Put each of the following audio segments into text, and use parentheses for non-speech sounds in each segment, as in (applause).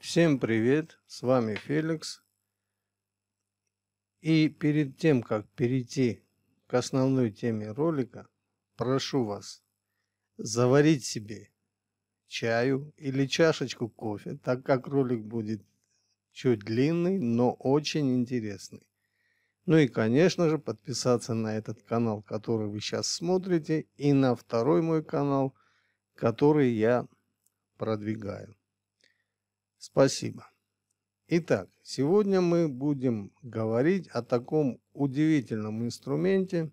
Всем привет, с вами Феликс. И перед тем, как перейти к основной теме ролика, прошу вас заварить себе чаю или чашечку кофе, так как ролик будет чуть длинный, но очень интересный. Ну и, конечно же, подписаться на этот канал, который вы сейчас смотрите, и на второй мой канал, который я продвигаю. Спасибо. Итак, сегодня мы будем говорить о таком удивительном инструменте,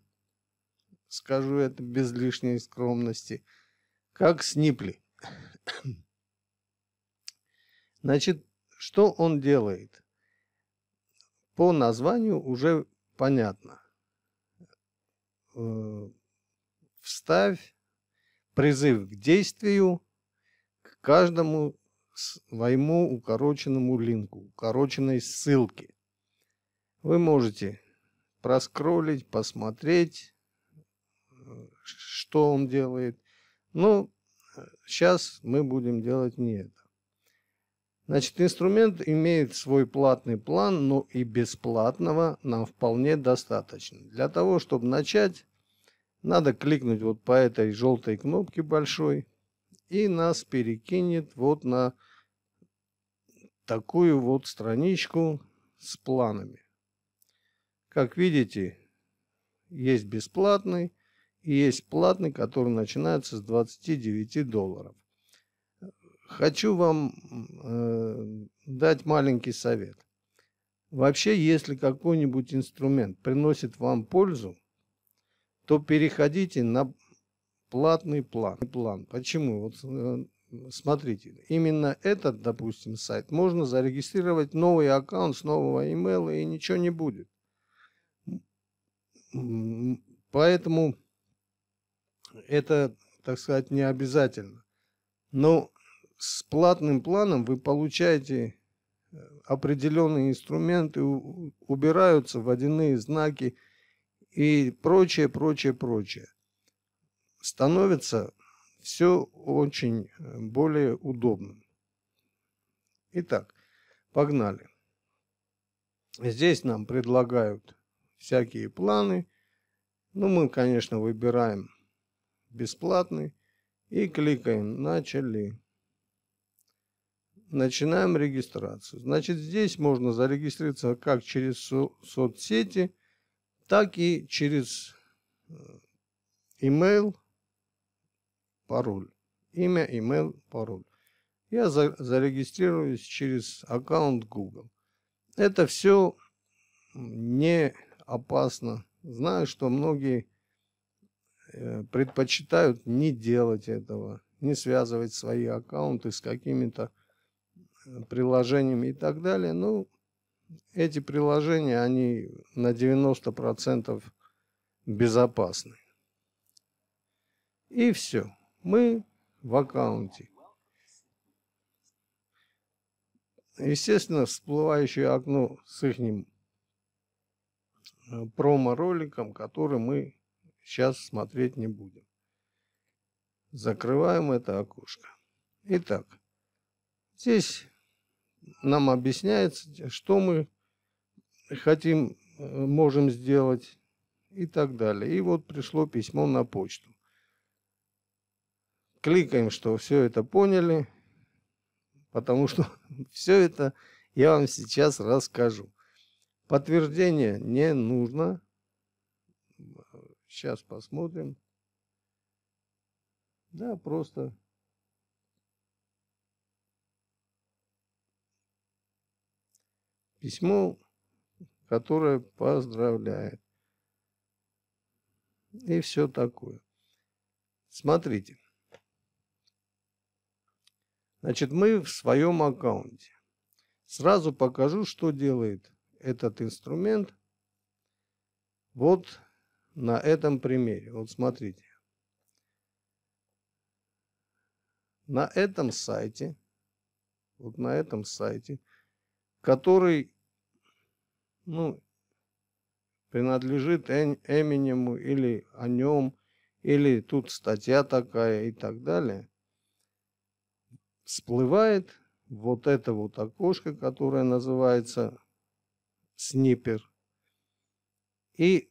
скажу это без лишней скромности, как снипли. (coughs) Значит, что он делает? По названию уже понятно. Э, вставь призыв к действию к каждому своему укороченному линку, укороченной ссылке. Вы можете проскролить, посмотреть, э, что он делает. Но ну, сейчас э, мы будем делать не это. Значит, инструмент имеет свой платный план, но и бесплатного нам вполне достаточно. Для того, чтобы начать, надо кликнуть вот по этой желтой кнопке большой, и нас перекинет вот на такую вот страничку с планами. Как видите, есть бесплатный и есть платный, который начинается с 29 долларов. Хочу вам э, дать маленький совет. Вообще, если какой-нибудь инструмент приносит вам пользу, то переходите на платный план. план. Почему? Вот э, смотрите, именно этот, допустим, сайт можно зарегистрировать новый аккаунт с нового email и ничего не будет. Поэтому это, так сказать, не обязательно. Но с платным планом вы получаете э, определенные инструменты, убираются водяные знаки и прочее, прочее, прочее. Становится все очень э, более удобно. Итак, погнали. Здесь нам предлагают всякие планы. Ну, мы, конечно, выбираем бесплатный и кликаем «Начали». Начинаем регистрацию. Значит, здесь можно зарегистрироваться как через со соцсети, так и через э, email – пароль. Имя, email, пароль. Я за зарегистрируюсь через аккаунт Google. Это все не опасно. Знаю, что многие э, предпочитают не делать этого, не связывать свои аккаунты с какими-то э, приложениями и так далее. Ну, эти приложения, они на 90% безопасны. И все. Мы в аккаунте. Естественно, всплывающее окно с их э, промо-роликом, который мы сейчас смотреть не будем. Закрываем это окошко. Итак, здесь нам объясняется, что мы хотим, э, можем сделать и так далее. И вот пришло письмо на почту кликаем, что все это поняли, потому что (laughs) все это я вам сейчас расскажу. Подтверждение не нужно. Сейчас посмотрим. Да, просто письмо, которое поздравляет. И все такое. Смотрите. Значит, мы в своем аккаунте. Сразу покажу, что делает этот инструмент. Вот на этом примере. Вот смотрите. На этом сайте, вот на этом сайте, который, ну, принадлежит Эминему или о нем, или тут статья такая и так далее – всплывает вот это вот окошко, которое называется снипер. И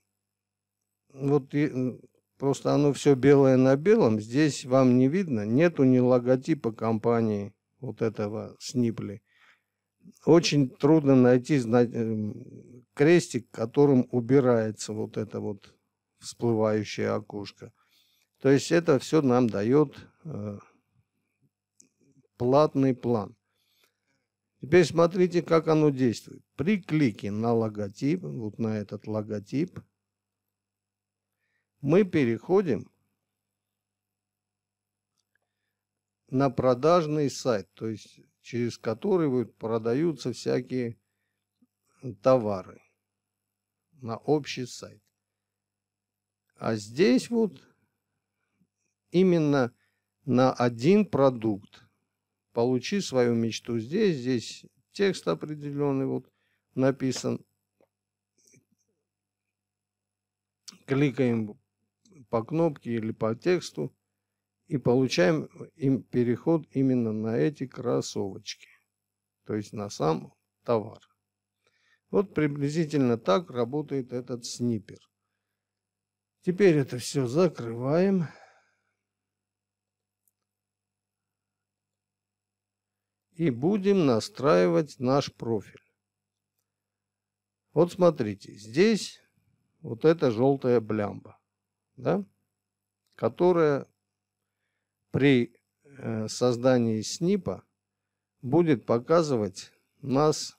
вот и, просто оно все белое на белом, здесь вам не видно, нету ни логотипа компании вот этого снипли. Очень трудно найти э, крестик, которым убирается вот это вот всплывающее окошко. То есть это все нам дает э, платный план. Теперь смотрите, как оно действует. При клике на логотип, вот на этот логотип, мы переходим на продажный сайт, то есть через который продаются всякие товары на общий сайт. А здесь вот именно на один продукт получи свою мечту здесь, здесь текст определенный вот написан. Кликаем по кнопке или по тексту и получаем им переход именно на эти кроссовочки, то есть на сам товар. Вот приблизительно так работает этот снипер. Теперь это все закрываем. и будем настраивать наш профиль. Вот смотрите, здесь вот эта желтая блямба, да, которая при э, создании СНИПа будет показывать нас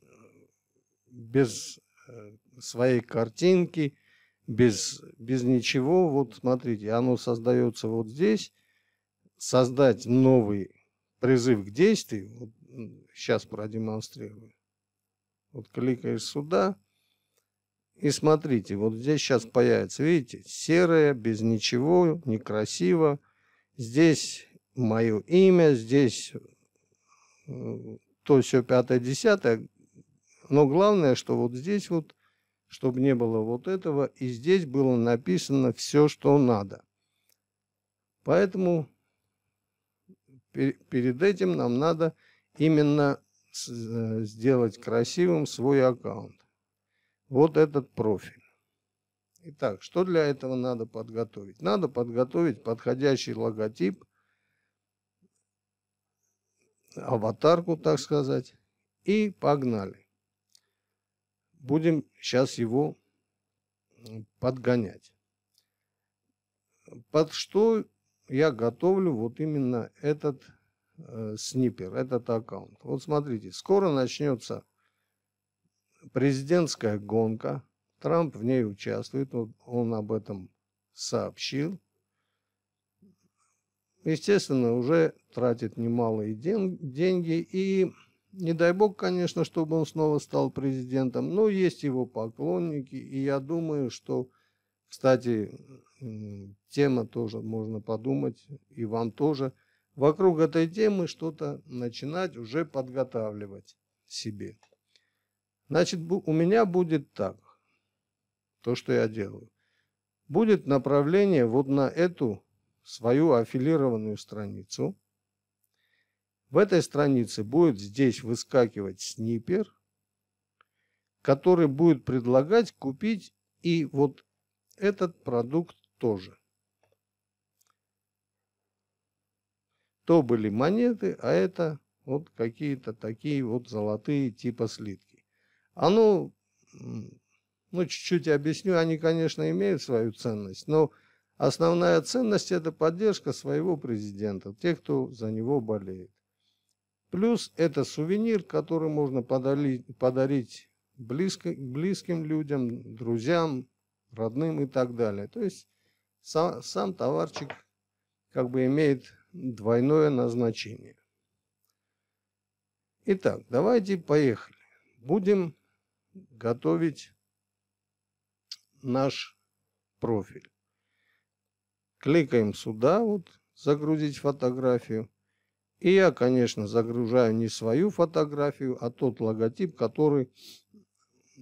э, без э, своей картинки, без, без ничего. Вот смотрите, оно создается вот здесь, создать новый призыв к действию, вот сейчас продемонстрирую. Вот кликаешь сюда и смотрите, вот здесь сейчас появится, видите, серое, без ничего, некрасиво. Здесь мое имя, здесь то, все, пятое, десятое. Но главное, что вот здесь вот, чтобы не было вот этого, и здесь было написано все, что надо. Поэтому перед этим нам надо именно э, сделать красивым свой аккаунт. Вот этот профиль. Итак, что для этого надо подготовить? Надо подготовить подходящий логотип, аватарку, так сказать, и погнали. Будем сейчас его подгонять. Под что я готовлю вот именно этот э, снипер, этот аккаунт. Вот смотрите, скоро начнется президентская гонка. Трамп в ней участвует, он, он об этом сообщил. Естественно, уже тратит немалые ден деньги. И не дай бог, конечно, чтобы он снова стал президентом. Но есть его поклонники. И я думаю, что кстати, тема тоже можно подумать, и вам тоже. Вокруг этой темы что-то начинать уже подготавливать себе. Значит, у меня будет так, то, что я делаю. Будет направление вот на эту свою аффилированную страницу. В этой странице будет здесь выскакивать снипер, который будет предлагать купить и вот этот продукт тоже. То были монеты, а это вот какие-то такие вот золотые типа слитки. А ну, ну чуть-чуть объясню, они, конечно, имеют свою ценность, но основная ценность – это поддержка своего президента, тех, кто за него болеет. Плюс это сувенир, который можно подарить, подарить близко, близким людям, друзьям, родным и так далее. То есть сам, сам товарчик как бы имеет двойное назначение. Итак, давайте поехали. Будем готовить наш профиль. Кликаем сюда, вот загрузить фотографию. И я, конечно, загружаю не свою фотографию, а тот логотип, который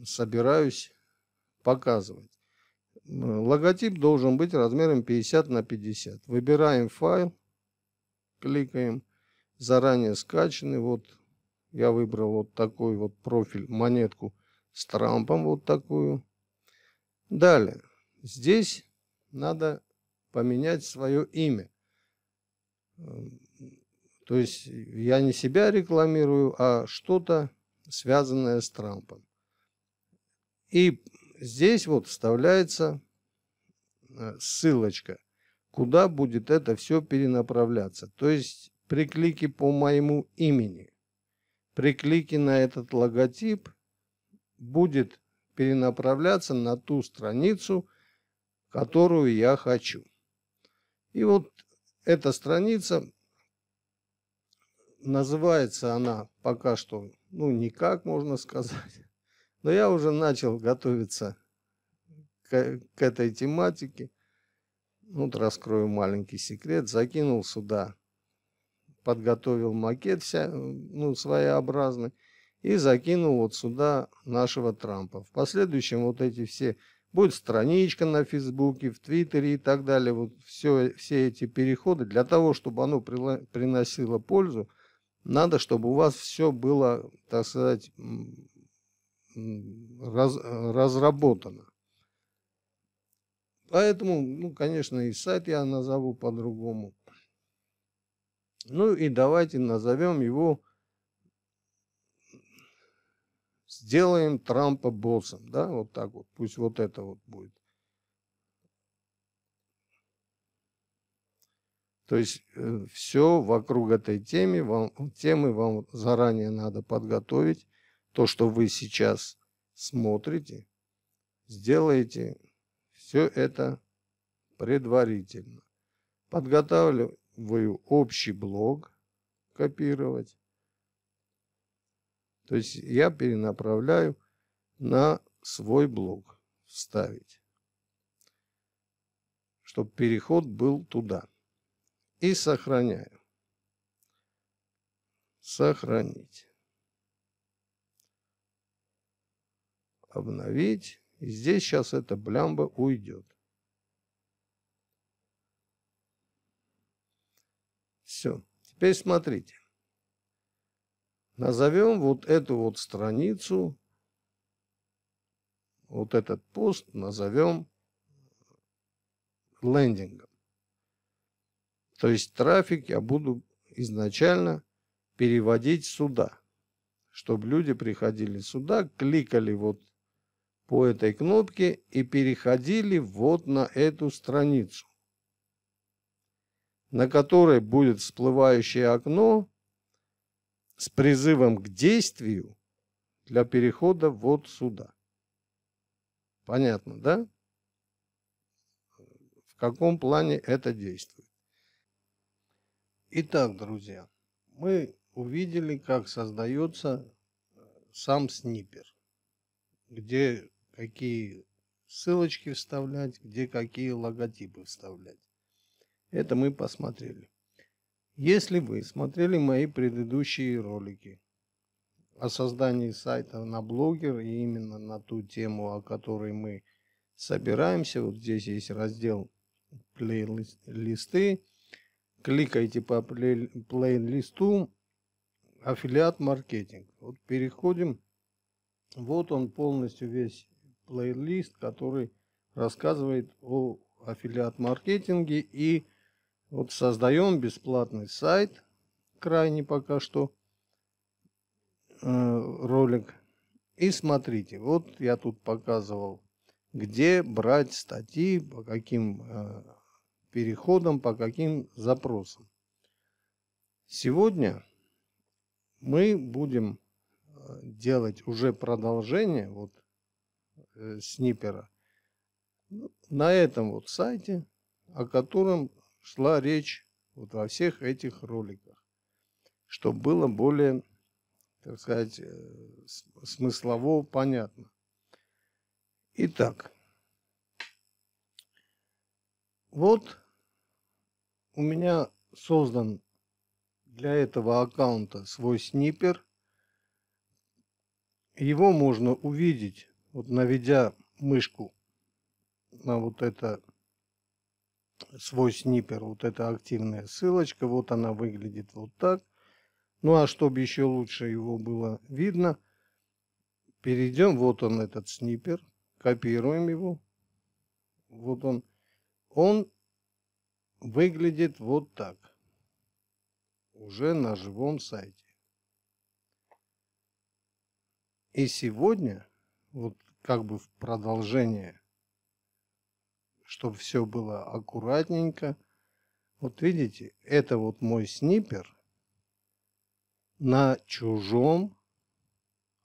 собираюсь показывать. Логотип должен быть размером 50 на 50. Выбираем файл, кликаем заранее скачанный. Вот я выбрал вот такой вот профиль, монетку с трампом вот такую. Далее, здесь надо поменять свое имя. То есть я не себя рекламирую, а что-то связанное с Трампом. И здесь вот вставляется э, ссылочка, куда будет это все перенаправляться. То есть при клике по моему имени, при клике на этот логотип будет перенаправляться на ту страницу, которую я хочу. И вот эта страница, называется она пока что, ну, никак можно сказать, но я уже начал готовиться к, к этой тематике. Ну, вот раскрою маленький секрет. Закинул сюда, подготовил макет вся, ну, своеобразный и закинул вот сюда нашего Трампа. В последующем вот эти все, будет страничка на Фейсбуке, в Твиттере и так далее, вот все, все эти переходы, для того, чтобы оно приносило пользу, надо, чтобы у вас все было, так сказать, раз, э, разработана. Поэтому, ну, конечно, и сайт я назову по-другому. Ну и давайте назовем его сделаем Трампа боссом, да, вот так вот, пусть вот это вот будет. То есть э, все вокруг этой темы вам, темы вам заранее надо подготовить, то, что вы сейчас смотрите, сделайте все это предварительно. Подготавливаю общий блог копировать. То есть я перенаправляю на свой блог вставить, чтобы переход был туда. И сохраняю. Сохранить. обновить. И здесь сейчас эта блямба уйдет. Все. Теперь смотрите. Назовем вот эту вот страницу, вот этот пост назовем лендингом. То есть трафик я буду изначально переводить сюда, чтобы люди приходили сюда, кликали вот по этой кнопке и переходили вот на эту страницу, на которой будет всплывающее окно с призывом к действию для перехода вот сюда. Понятно, да? В каком плане это действует. Итак, друзья, мы увидели, как создается сам снипер, где какие ссылочки вставлять, где какие логотипы вставлять. Это мы посмотрели. Если вы смотрели мои предыдущие ролики о создании сайта на блогер и именно на ту тему, о которой мы собираемся, вот здесь есть раздел плейлисты, кликайте по плейлисту аффилиат маркетинг. Вот переходим, вот он полностью весь плейлист, который рассказывает о аффилиат-маркетинге и вот создаем бесплатный сайт, крайне пока что э, ролик. И смотрите, вот я тут показывал, где брать статьи, по каким э, переходам, по каким запросам. Сегодня мы будем э, делать уже продолжение, вот э, снипера ну, на этом вот сайте, о котором шла речь вот во всех этих роликах, чтобы было более, так сказать, э, смыслово понятно. Итак, вот у меня создан для этого аккаунта свой снипер. Его можно увидеть вот наведя мышку на вот это свой снипер, вот эта активная ссылочка, вот она выглядит вот так. Ну а чтобы еще лучше его было видно, перейдем, вот он этот снипер, копируем его, вот он, он выглядит вот так, уже на живом сайте. И сегодня, вот как бы в продолжение, чтобы все было аккуратненько. Вот видите, это вот мой снипер на чужом,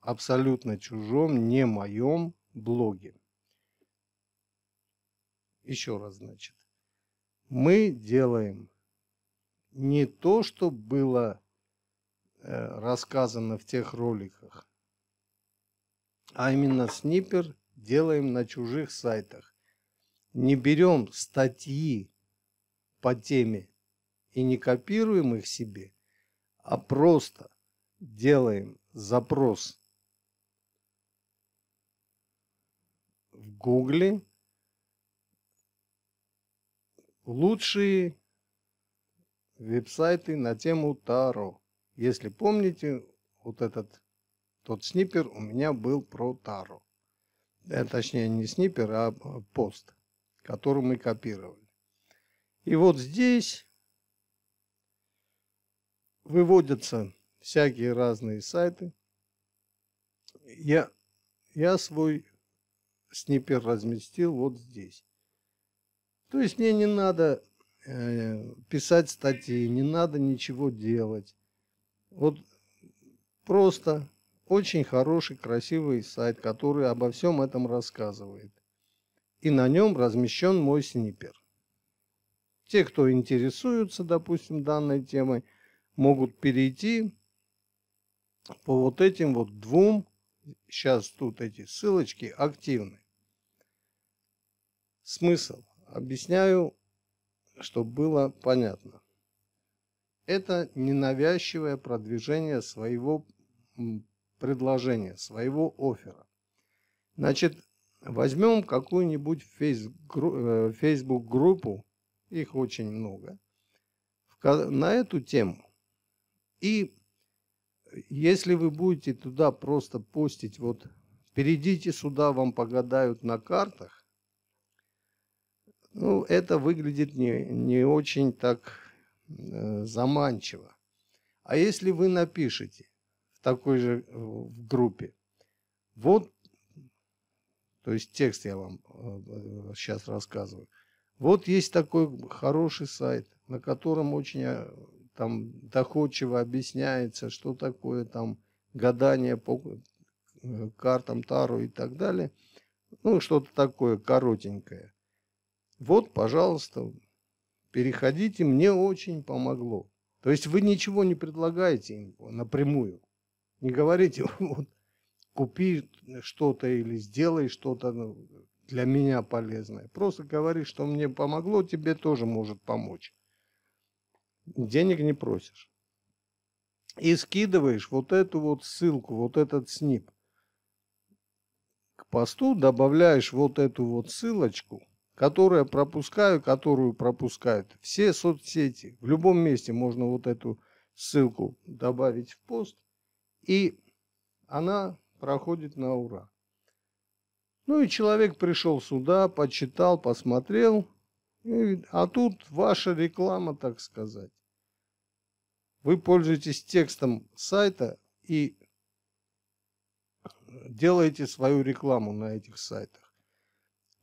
абсолютно чужом, не моем блоге. Еще раз, значит, мы делаем не то, что было э, рассказано в тех роликах, а именно снипер делаем на чужих сайтах. Не берем статьи по теме и не копируем их себе, а просто делаем запрос в Гугле лучшие веб-сайты на тему Таро. Если помните, вот этот тот снипер у меня был про тару. Э, точнее, не снипер, а э, пост, который мы копировали. И вот здесь выводятся всякие разные сайты. Я, я свой снипер разместил вот здесь. То есть мне не надо э, писать статьи, не надо ничего делать. Вот просто очень хороший, красивый сайт, который обо всем этом рассказывает. И на нем размещен мой снипер. Те, кто интересуется, допустим, данной темой, могут перейти по вот этим вот двум, сейчас тут эти ссылочки активны. Смысл. Объясняю, чтобы было понятно. Это ненавязчивое продвижение своего предложения, своего оффера. Значит, возьмем какую-нибудь Facebook-группу, э, их очень много, на эту тему. И если вы будете туда просто постить, вот перейдите сюда, вам погадают на картах, ну, это выглядит не, не очень так э, заманчиво. А если вы напишете, такой же э, в группе. Вот, то есть текст я вам сейчас э, рассказываю. Вот есть такой хороший сайт, на котором очень э, там доходчиво объясняется, что такое там гадание по картам Тару и так далее. Ну, что-то такое коротенькое. Вот, пожалуйста, переходите, мне очень помогло. То есть вы ничего не предлагаете им напрямую. Не говорите, (laughs) вот, купи что-то или сделай что-то ну, для меня полезное. Просто говори, что мне помогло, тебе тоже может помочь. Денег не просишь. И скидываешь вот эту вот ссылку, вот этот снип. К посту добавляешь вот эту вот ссылочку, которая пропускаю, которую пропускают все соцсети. В любом месте можно вот эту ссылку добавить в пост – и она проходит на ура. Ну и человек пришел сюда, почитал, посмотрел, и, а тут ваша реклама, так сказать. Вы пользуетесь текстом сайта и делаете свою рекламу на этих сайтах.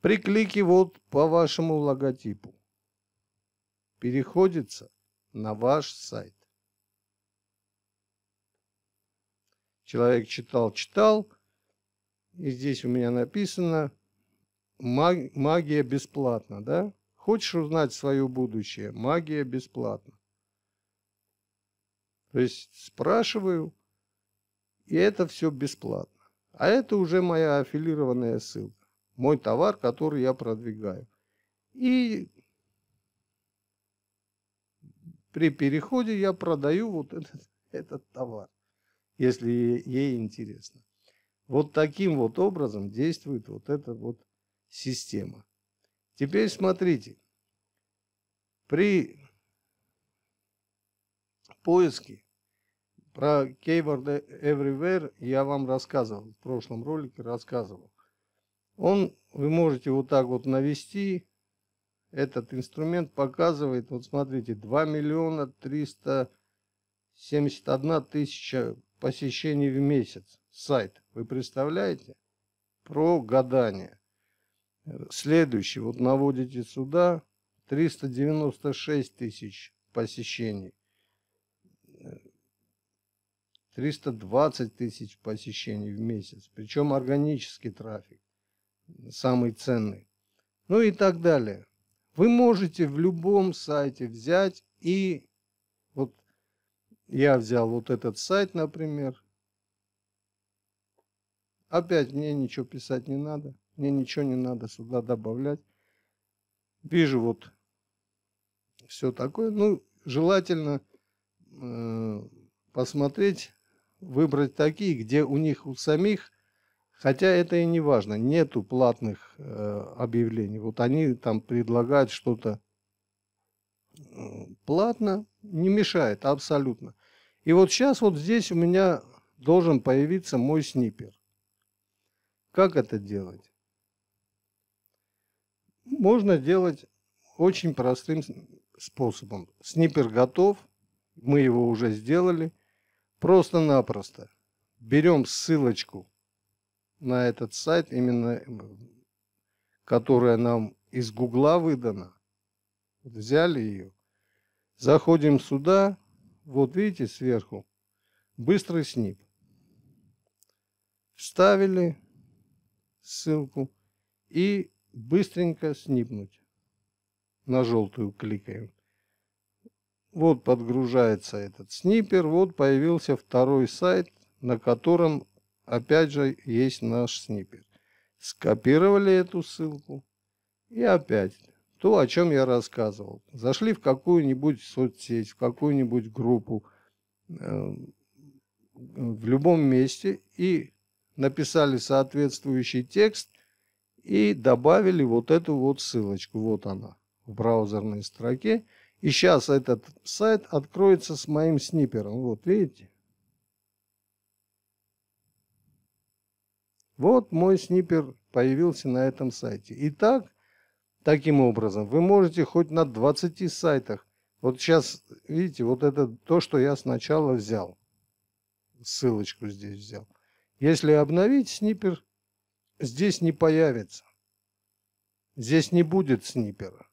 При клике вот по вашему логотипу переходится на ваш сайт. Человек читал, читал. И здесь у меня написано «Магия бесплатна». Да? Хочешь узнать свое будущее? Магия бесплатна. То есть спрашиваю, и это все бесплатно. А это уже моя аффилированная ссылка. Мой товар, который я продвигаю. И при переходе я продаю вот (laughs) этот, этот товар если ей интересно. Вот таким вот образом действует вот эта вот система. Теперь смотрите. При поиске про Keyword Everywhere я вам рассказывал, в прошлом ролике рассказывал. Он, вы можете вот так вот навести, этот инструмент показывает, вот смотрите, 2 миллиона 371 тысяча посещений в месяц сайт. Вы представляете? Про гадание. Следующий. Вот наводите сюда. 396 тысяч посещений. 320 тысяч посещений в месяц. Причем органический трафик. Самый ценный. Ну и так далее. Вы можете в любом сайте взять и я взял вот этот сайт, например. Опять мне ничего писать не надо. Мне ничего не надо сюда добавлять. Вижу вот все такое. Ну, желательно э, посмотреть, выбрать такие, где у них у самих, хотя это и не важно, нету платных э, объявлений. Вот они там предлагают что-то платно, не мешает абсолютно. И вот сейчас вот здесь у меня должен появиться мой снипер. Как это делать? Можно делать очень простым способом. Снипер готов, мы его уже сделали. Просто-напросто берем ссылочку на этот сайт, именно которая нам из Гугла выдана, взяли ее. Заходим сюда. Вот видите сверху. Быстрый снип. Вставили ссылку и быстренько снипнуть. На желтую кликаем. Вот подгружается этот снипер. Вот появился второй сайт, на котором опять же есть наш снипер. Скопировали эту ссылку и опять то, о чем я рассказывал. Зашли в какую-нибудь соцсеть, в какую-нибудь группу, э, в любом месте и написали соответствующий текст и добавили вот эту вот ссылочку. Вот она в браузерной строке. И сейчас этот сайт откроется с моим снипером, Вот, видите? Вот мой снипер появился на этом сайте. Итак, Таким образом, вы можете хоть на 20 сайтах. Вот сейчас, видите, вот это то, что я сначала взял. Ссылочку здесь взял. Если обновить снипер, здесь не появится. Здесь не будет снипера.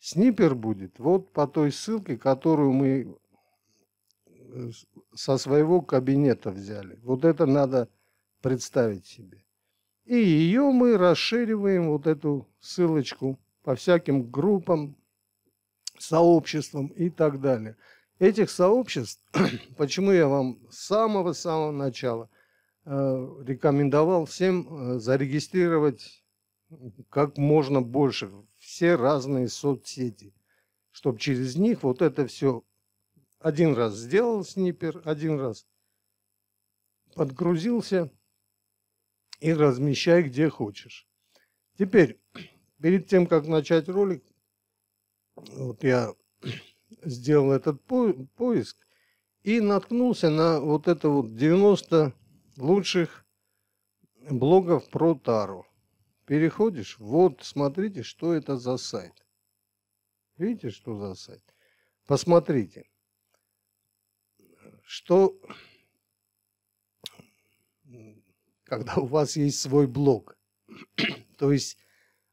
Снипер будет вот по той ссылке, которую мы э, со своего кабинета взяли. Вот это надо представить себе. И ее мы расшириваем, вот эту ссылочку, по всяким группам, сообществам и так далее. Этих сообществ, (clears throat) почему я вам с самого-самого начала э, рекомендовал всем э, зарегистрировать как можно больше все разные соцсети, чтобы через них вот это все один раз сделал снипер, один раз подгрузился – и размещай где хочешь. Теперь, (clears throat) перед тем, как начать ролик, вот я (clears throat) сделал этот поиск и наткнулся на вот это вот 90 лучших блогов про тару. Переходишь, вот смотрите, что это за сайт. Видите, что за сайт? Посмотрите, что когда у вас есть свой блог. (clears throat) То есть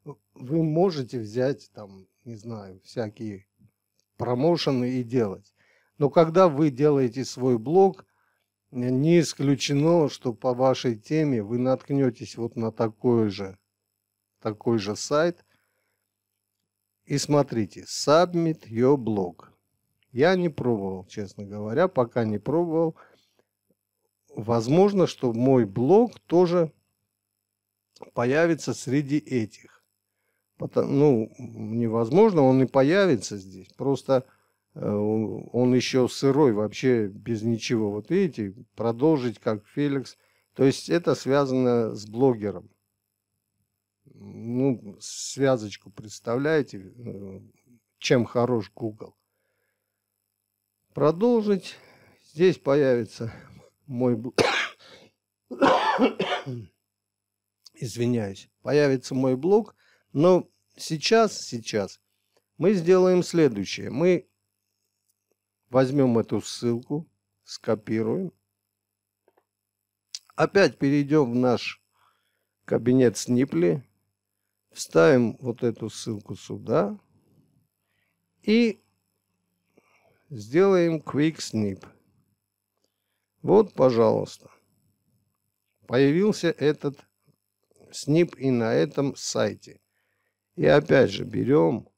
э, вы можете взять там, не знаю, всякие промоушены и делать. Но когда вы делаете свой блог, э, не исключено, что по вашей теме вы наткнетесь вот на такой же, такой же сайт. И смотрите, submit your blog. Я не пробовал, честно говоря, пока не пробовал – возможно, что мой блог тоже появится среди этих. Потом, ну, невозможно, он и появится здесь. Просто э, он еще сырой, вообще без ничего. Вот видите, продолжить как Феликс. То есть это связано с блогером. Ну, связочку представляете, э, чем хорош Google. Продолжить. Здесь появится мой... (coughs) Извиняюсь. Появится мой блог. Но сейчас, сейчас мы сделаем следующее. Мы возьмем эту ссылку, скопируем. Опять перейдем в наш кабинет Снипли. Вставим вот эту ссылку сюда. И сделаем Quick Snip. Вот, пожалуйста. Появился этот СНИП и на этом сайте. И опять же берем,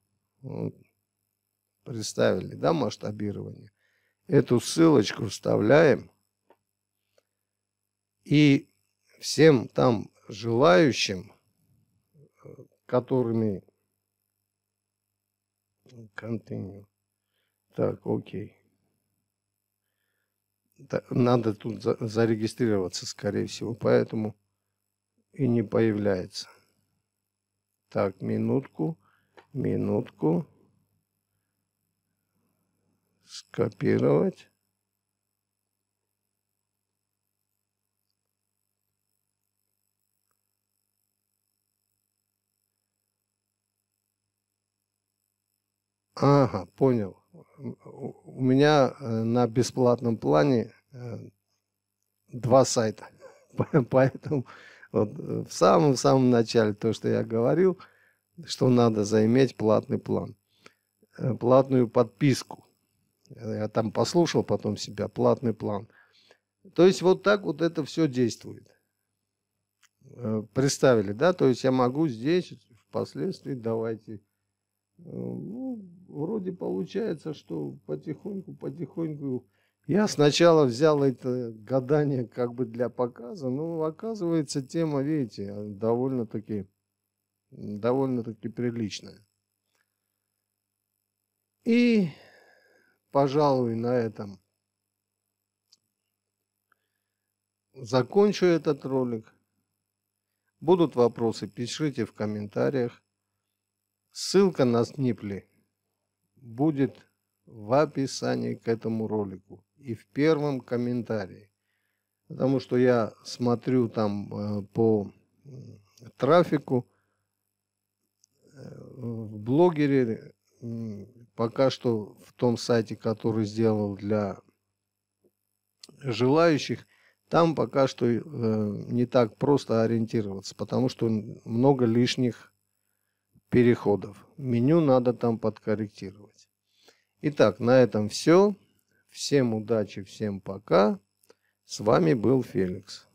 представили, да, масштабирование. Эту ссылочку вставляем. И всем там желающим, которыми continue. Так, окей надо тут зарегистрироваться, скорее всего, поэтому и не появляется. Так, минутку, минутку. Скопировать. Ага, понял у меня э, на бесплатном плане э, два сайта. (laughs) Поэтому вот э, в самом-самом начале то, что я говорил, что надо заиметь платный план, платную подписку. Я там послушал потом себя, платный план. То есть вот так вот это все действует. Представили, да? То есть я могу здесь впоследствии, давайте, ну, вроде получается, что потихоньку-потихоньку... Я сначала взял это гадание как бы для показа, но оказывается тема, видите, довольно-таки довольно-таки приличная. И, пожалуй, на этом закончу этот ролик. Будут вопросы, пишите в комментариях. Ссылка на снипли будет в описании к этому ролику и в первом комментарии. Потому что я смотрю там э, по трафику. Э, в блогере пока что в том сайте, который сделал для желающих, там пока что э, не так просто ориентироваться, потому что много лишних переходов. Меню надо там подкорректировать. Итак, на этом все. Всем удачи, всем пока. С вами был Феликс.